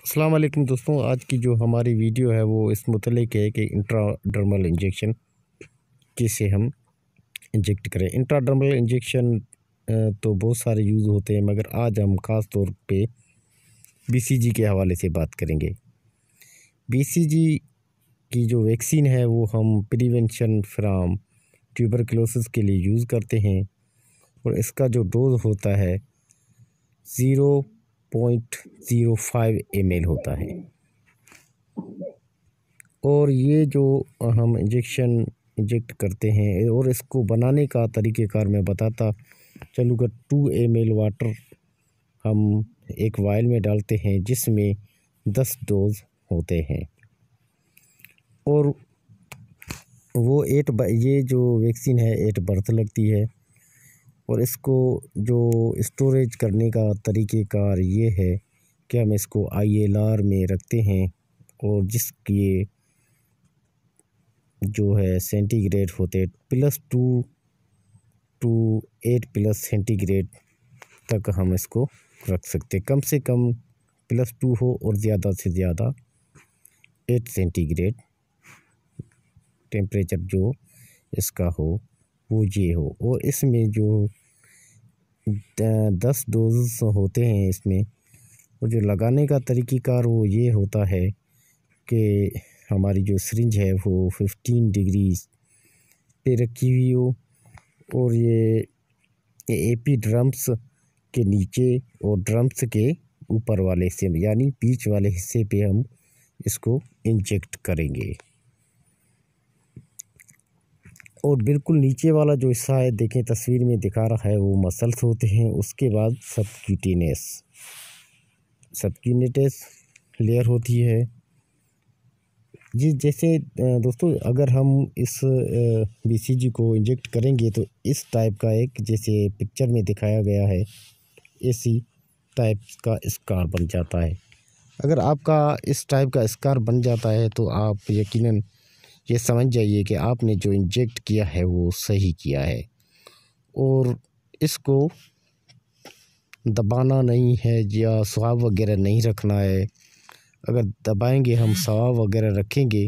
अस्सलाम वालेकुम दोस्तों आज की जो हमारी वीडियो है वो इस मतलब है कि इंट्राडर्मल इंजेक्शन किसे हम इंजेक्ट करें इंट्राडर्मल इंजेक्शन तो बहुत सारे यूज़ होते हैं मगर आज हम ख़ास तौर पे बीसीजी के हवाले से बात करेंगे बीसीजी की जो वैक्सीन है वो हम प्रिवेंशन फ्राम ट्यूबरकलोसिस के लिए यूज़ करते हैं और इसका जो डोज होता है zero point zero five M होता है और ये जो हम इंजेक्शन इंजेक्ट करते हैं और इसको बनाने का तरीक़ेकार मैं बताता चलूँगा टू एम वाटर हम एक वायल में डालते हैं जिसमें दस डोज होते हैं और वो एट ये जो वैक्सीन है एट बर्थ लगती है और इसको जो स्टोरेज करने का तरीक़ेकार ये है कि हम इसको आई एल आर में रखते हैं और जिसके जो है सेंटीग्रेड होते plus two to eight plus centigrade तक हम इसको रख सकते कम से कम प्लस टू हो और ज़्यादा से ज़्यादा एट सेंटीग्रेड टेम्परेचर जो इसका हो वो ये हो और इसमें जो दस डोज होते हैं इसमें और जो लगाने का तरीक़ेकार वो ये होता है कि हमारी जो सरिंज है वो फिफ्टीन डिग्री पे रखी हुई हो और ये ए पी ड्रम्स के नीचे और ड्रम्स के ऊपर वाले हिस्से में यानी बीच वाले हिस्से पे हम इसको इंजेक्ट करेंगे और बिल्कुल नीचे वाला जो हिस्सा है देखें तस्वीर में दिखा रहा है वो मसल्स होते हैं उसके बाद सबक्यूटेनियस सबक्यूनेटस लेयर होती है जी जैसे दोस्तों अगर हम इस बीसीजी को इंजेक्ट करेंगे तो इस टाइप का एक जैसे पिक्चर में दिखाया गया है इसी टाइप का स्कार बन जाता है अगर आपका इस टाइप का स्कार बन जाता है तो आप यकीनन ये समझ जाइए कि आपने जो इंजेक्ट किया है वो सही किया है और इसको दबाना नहीं है या स्वाब वगैरह नहीं रखना है अगर दबाएंगे हम स्वाब वगैरह रखेंगे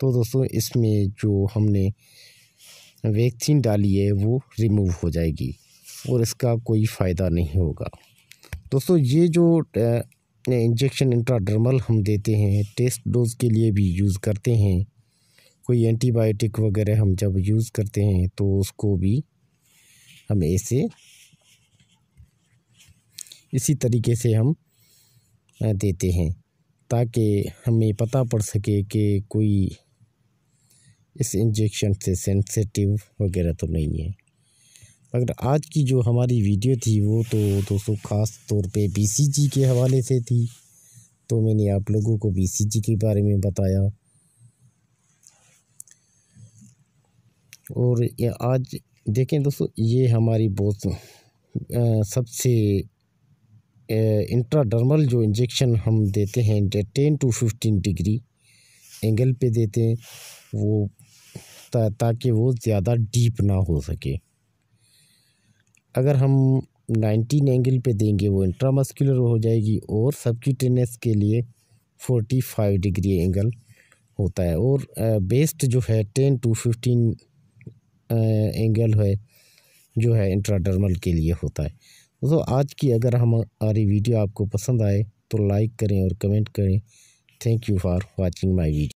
तो दोस्तों इसमें जो हमने वैक्सीन डाली है वो रिमूव हो जाएगी और इसका कोई फ़ायदा नहीं होगा दोस्तों ये जो इंजेक्शन इंट्राडर्मल हम देते हैं टेस्ट डोज के लिए भी यूज़ करते हैं कोई एंटीबायोटिक वगैरह हम जब यूज़ करते हैं तो उसको भी हम ऐसे इसी तरीके से हम देते हैं ताकि हमें पता पड़ सके कि कोई इस इंजेक्शन से सेंसिटिव वगैरह तो नहीं है मगर आज की जो हमारी वीडियो थी वो तो दोस्तों ख़ास तौर पे बीसीजी के हवाले से थी तो मैंने आप लोगों को बीसीजी के बारे में बताया और ये आज देखें दोस्तों ये हमारी बहुत सबसे इंट्राडर्मल जो इंजेक्शन हम देते हैं ten to fifteen degree angle पे देते हैं वो ता, ताकि वो ज़्यादा डीप ना हो सके अगर हम नाइनटीन एंगल पे देंगे वो इंट्रामस्कुलर हो जाएगी और सबक्यूटेनियस के लिए फोर्टी फाइव डिग्री एंगल होता है और बेस्ट जो है टेन टू फिफ्टीन एंगल है जो है इंट्राडर्मल के लिए होता है दोस्तों आज की अगर हमारी वीडियो आपको पसंद आए तो लाइक करें और कमेंट करें thank you for watching my video